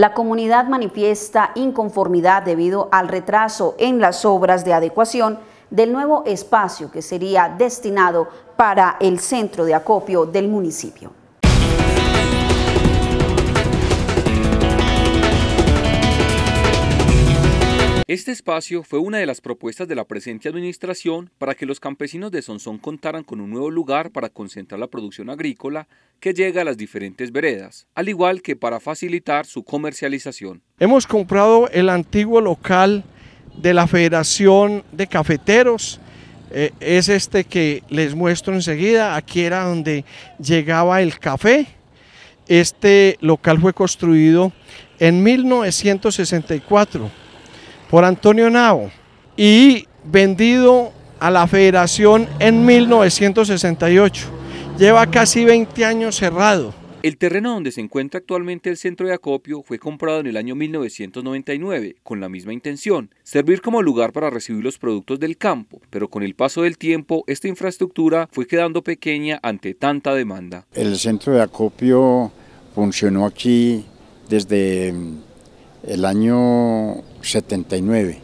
La comunidad manifiesta inconformidad debido al retraso en las obras de adecuación del nuevo espacio que sería destinado para el centro de acopio del municipio. Este espacio fue una de las propuestas de la presente administración para que los campesinos de Sonsón contaran con un nuevo lugar para concentrar la producción agrícola que llega a las diferentes veredas, al igual que para facilitar su comercialización. Hemos comprado el antiguo local de la Federación de Cafeteros, eh, es este que les muestro enseguida, aquí era donde llegaba el café. Este local fue construido en 1964 por Antonio Nabo y vendido a la federación en 1968. Lleva casi 20 años cerrado. El terreno donde se encuentra actualmente el centro de acopio fue comprado en el año 1999 con la misma intención, servir como lugar para recibir los productos del campo, pero con el paso del tiempo esta infraestructura fue quedando pequeña ante tanta demanda. El centro de acopio funcionó aquí desde el año 79.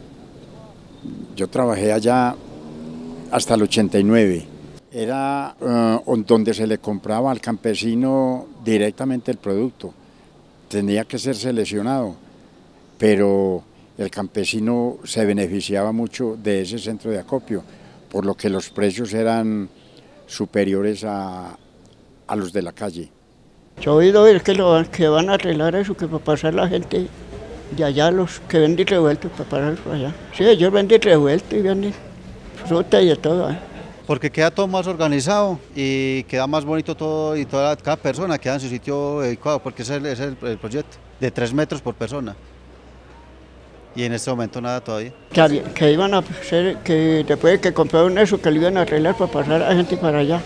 Yo trabajé allá hasta el 89. Era eh, donde se le compraba al campesino directamente el producto. Tenía que ser seleccionado, pero el campesino se beneficiaba mucho de ese centro de acopio, por lo que los precios eran superiores a, los de la calle. Yo he oído ver que, que van a arreglar eso, que va a pasar la gente y allá los que venden revueltos, parar para allá. Sí, ellos venden revueltos y venden fruta y de todo. ¿eh? Porque queda todo más organizado y queda más bonito todo y toda cada persona queda en su sitio adecuado, porque ese es el, proyecto, de tres metros por persona. Y en este momento nada todavía. Que, iban a hacer, que después de que compraron eso, que lo iban a arreglar para pasar a gente para allá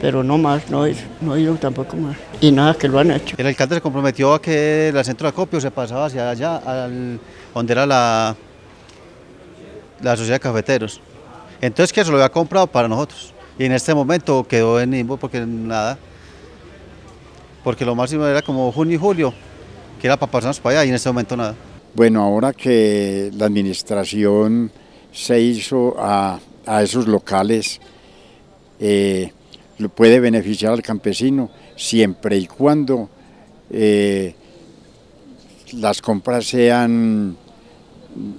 pero no más, no he, no tampoco más. Y nada, que lo han hecho. El alcalde se comprometió a que el centro de acopio se pasaba hacia allá, al, donde era la, la sociedad de cafeteros. Entonces que eso lo había comprado para nosotros. Y en este momento quedó en limbo porque nada, porque lo máximo era como junio y julio, que era para pasarnos para allá y en este momento nada. Bueno, ahora que la administración se hizo a, esos locales, eh, puede beneficiar al campesino siempre y cuando eh, las compras sean,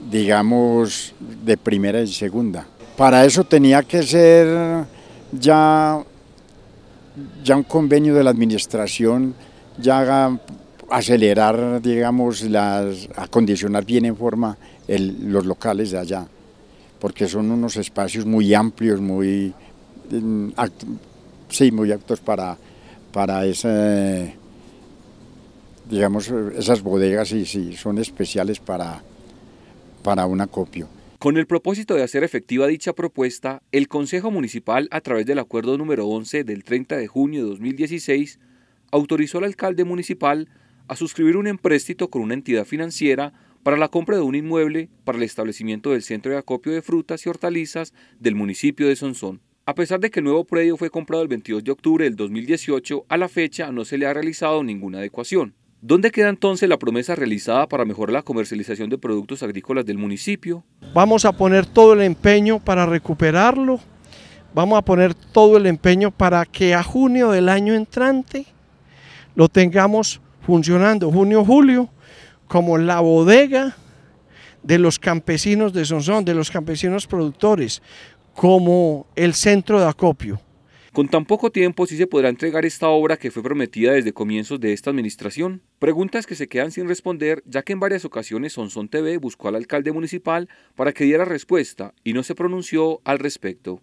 digamos, de primera y segunda. Para eso tenía que ser ya, ya un convenio de la administración, ya acelerar, digamos, las, acondicionar bien en forma los locales de allá, porque son unos espacios muy amplios, muy mm, sí, muy aptos para, para digamos, esas bodegas y son especiales para, para un acopio. Con el propósito de hacer efectiva dicha propuesta, el Consejo Municipal, a través del acuerdo número 11 del 30 de junio de 2016, autorizó al alcalde municipal a suscribir un empréstito con una entidad financiera para la compra de un inmueble para el establecimiento del centro de acopio de frutas y hortalizas del municipio de Sonsón. A pesar de que el nuevo predio fue comprado el 22 de octubre del 2018, a la fecha no se le ha realizado ninguna adecuación. ¿Dónde queda entonces la promesa realizada para mejorar la comercialización de productos agrícolas del municipio? Vamos a poner todo el empeño para recuperarlo, vamos a poner todo el empeño para que a junio del año entrante lo tengamos funcionando, junio-julio, como la bodega de los campesinos de Sonsón, de los campesinos productores, como el centro de acopio. ¿Con tan poco tiempo sí se podrá entregar esta obra que fue prometida desde comienzos de esta administración? Preguntas que se quedan sin responder, ya que en varias ocasiones Sonson TV buscó al alcalde municipal para que diera respuesta y no se pronunció al respecto.